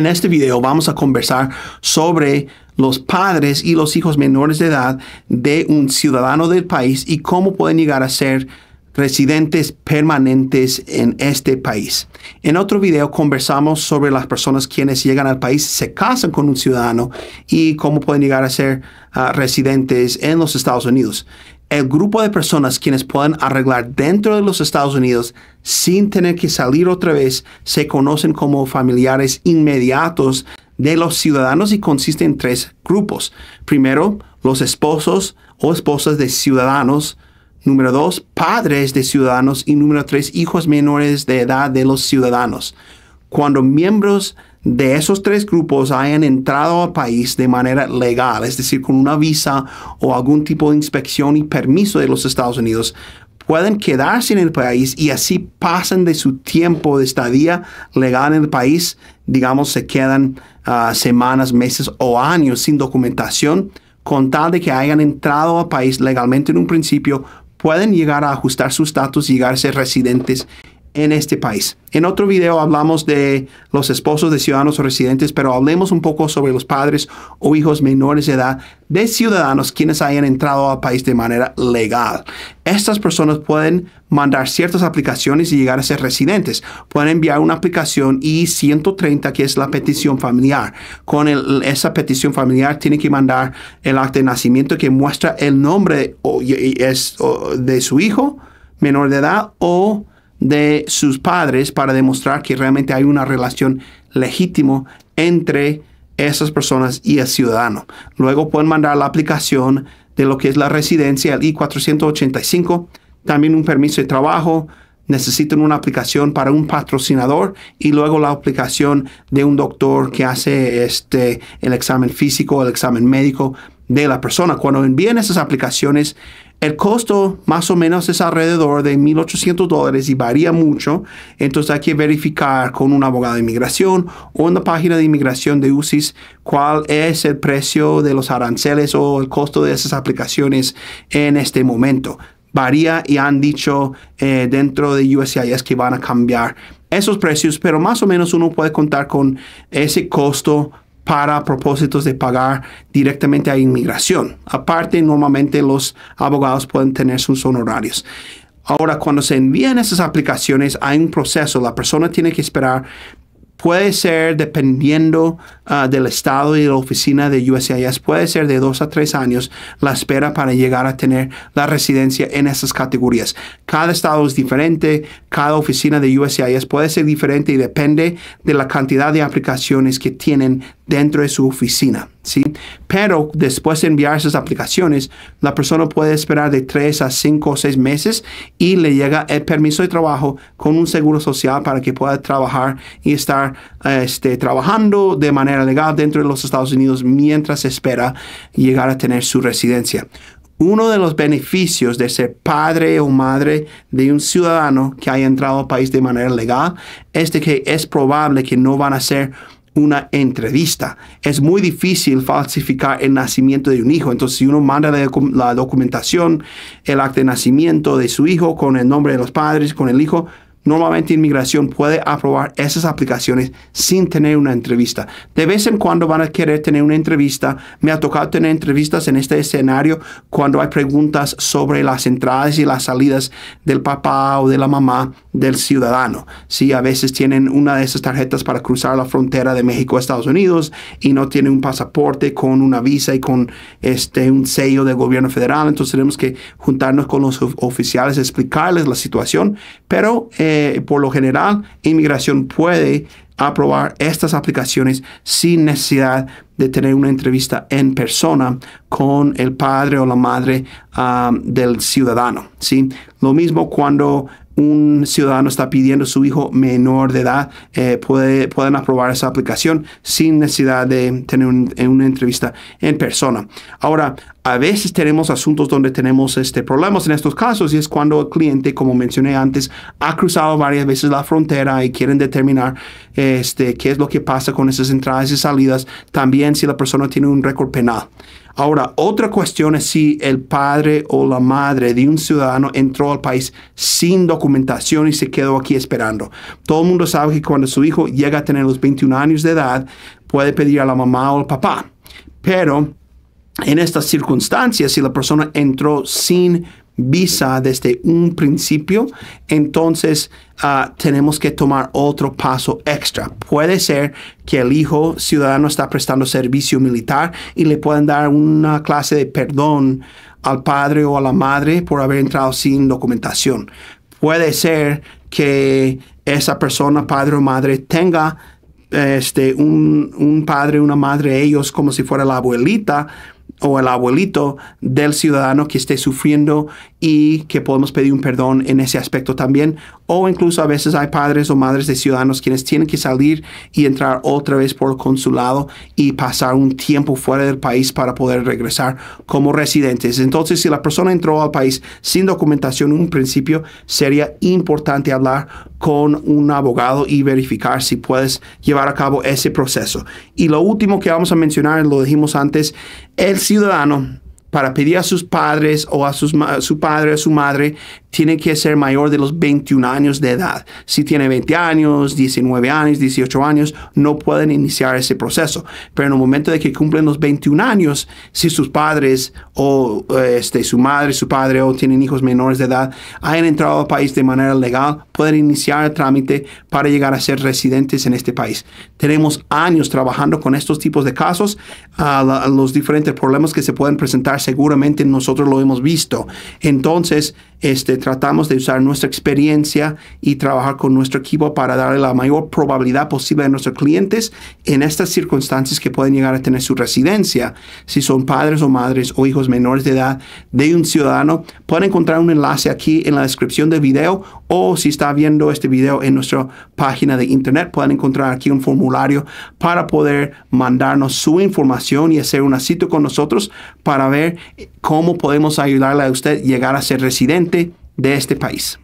en este video vamos a conversar sobre los padres y los hijos menores de edad de un ciudadano del país y cómo pueden llegar a ser residentes permanentes en este país. En otro video conversamos sobre las personas quienes llegan al país, se casan con un ciudadano y cómo pueden llegar a ser ah, residentes en los Estados Unidos el grupo de personas quienes pueden arreglar dentro de los Estados Unidos sin tener que salir otra vez se conocen como familiares inmediatos de los ciudadanos y consiste en tres grupos. Primero, los esposos o esposas de ciudadanos. Número dos, padres de ciudadanos. Y número tres, hijos menores de edad de los ciudadanos. Cuando miembros de esos tres grupos hayan entrado al país de manera legal, es decir, con una visa o algún tipo de inspección y permiso de los Estados Unidos, pueden quedarse en el país y así pasan de su tiempo de estadía legal en el país, digamos, se quedan ah, semanas, meses o años sin documentación, con tal de que hayan entrado al país legalmente en un principio, pueden llegar a ajustar su estatus, y llegar a ser residentes en este país. En otro video hablamos de los esposos de ciudadanos o residentes, pero hablemos un poco sobre los padres o hijos menores de edad de ciudadanos quienes hayan entrado al país de manera legal. Estas personas pueden mandar ciertas aplicaciones y llegar a ser residentes. Pueden enviar una aplicación I-130, que es la petición familiar. Con esa petición familiar tiene que mandar el acta de nacimiento que muestra el nombre o, es, de su hijo menor de edad o de sus padres para demostrar que realmente hay una relación legítima entre esas personas y el ciudadano. Luego pueden mandar la aplicación de lo que es la residencia, el I-485, también un permiso de trabajo, necesitan una aplicación para un patrocinador y luego la aplicación de un doctor que hace este, el examen físico, el examen médico de la persona. Cuando envían esas aplicaciones, el costo más o menos es alrededor de 1.800 dólares y varía mucho. Entonces hay que verificar con un abogado de inmigración o en la página de inmigración de UCIS cuál es el precio de los aranceles o el costo de esas aplicaciones en este momento. Varía y han dicho eh, dentro de USCIS que van a cambiar esos precios, pero más o menos uno puede contar con ese costo para propósitos de pagar directamente a inmigración. Aparte, normalmente los abogados pueden tener sus honorarios. Ahora, cuando se envían esas aplicaciones, hay un proceso. La persona tiene que esperar puede ser, dependiendo ah, del estado y de la oficina de USCIS, puede ser de dos a tres años la espera para llegar a tener la residencia en esas categorías. Cada estado es diferente, cada oficina de USCIS puede ser diferente y depende de la cantidad de aplicaciones que tienen dentro de su oficina. Pero después de enviar esas aplicaciones, la persona puede esperar de 3 a 5 o 6 meses y le llega el permiso de trabajo con un seguro social para que pueda trabajar y estar eh, este, trabajando de manera legal dentro de los Estados Unidos mientras espera llegar a tener su residencia. Uno de los beneficios de ser padre o madre de un ciudadano que haya entrado al país de manera legal es de que es probable que no van a ser una entrevista. Es muy difícil falsificar el nacimiento de un hijo. Entonces, si uno manda la, documentación, el acta de nacimiento de su hijo con el nombre de los padres, con el hijo, Normalmente inmigración puede aprobar esas aplicaciones sin tener una entrevista. De vez en cuando van a querer tener una entrevista. Me ha tocado tener entrevistas en este escenario cuando hay preguntas sobre las entradas y las salidas del papá o de la mamá del ciudadano. si a veces tienen una de esas tarjetas para cruzar la frontera de México a Estados Unidos y no tienen un pasaporte con una visa y con este un sello del gobierno federal. Entonces tenemos que juntarnos con los oficiales, explicarles la situación. Pero eh, por lo general, inmigración puede aprobar estas aplicaciones sin necesidad de tener una entrevista en persona con el padre o la madre ah, del ciudadano. ¿sí? Lo mismo cuando un ciudadano está pidiendo su hijo menor de edad, eh, puede, pueden aprobar esa aplicación sin necesidad de tener eh, una entrevista en persona. Ahora, a veces tenemos asuntos donde tenemos este, problemas en estos casos y es cuando el cliente, como mencioné antes, ha cruzado varias veces la frontera y quieren determinar este, qué es lo que pasa con esas entradas y salidas, también si la persona tiene un récord penal. Ahora, otra cuestión es si el padre o la madre de un ciudadano entró al país sin documentación y se quedó aquí esperando. Todo el mundo sabe que cuando su hijo llega a tener los 21 años de edad, puede pedir a la mamá o al papá. Pero en estas circunstancias, si la persona entró sin visa desde un principio, entonces ah, tenemos que tomar otro paso extra. Puede ser que el hijo ciudadano está prestando servicio militar y le pueden dar una clase de perdón al padre o a la madre por haber entrado sin documentación. Puede ser que esa persona, padre o madre, tenga este, un, un padre, una madre, ellos como si fuera la abuelita, o el abuelito del ciudadano que esté sufriendo y que podemos pedir un perdón en ese aspecto también o incluso a veces hay padres o madres de ciudadanos quienes tienen que salir y entrar otra vez por el consulado y pasar un tiempo fuera del país para poder regresar como residentes. Entonces, si la persona entró al país sin documentación en un principio, sería importante hablar con un abogado y verificar si puedes llevar a cabo ese proceso. Y lo último que vamos a mencionar, lo dijimos antes, el ciudadano para pedir a sus padres o a, sus, su padre o a su madre, tiene que ser mayor de los 21 años de edad. Si tiene 20 años, 19 años, 18 años, no pueden iniciar ese proceso. Pero en el momento de que cumplen los 21 años, si sus padres o este, su madre, su padre o tienen hijos menores de edad, hayan entrado al país de manera legal, pueden iniciar el trámite para llegar a ser residentes en este país. Tenemos años trabajando con estos tipos de casos, ah, los diferentes problemas que se pueden presentar seguramente nosotros lo hemos visto. Entonces, este, tratamos de usar nuestra experiencia y trabajar con nuestro equipo para darle la mayor probabilidad posible a nuestros clientes en estas circunstancias que pueden llegar a tener su residencia. Si son padres o madres o hijos menores de edad de un ciudadano, pueden encontrar un enlace aquí en la descripción del video o si está viendo este video en nuestra página de internet, pueden encontrar aquí un formulario para poder mandarnos su información y hacer una cita con nosotros para ver cómo podemos ayudarle a usted llegar a ser residente de este país.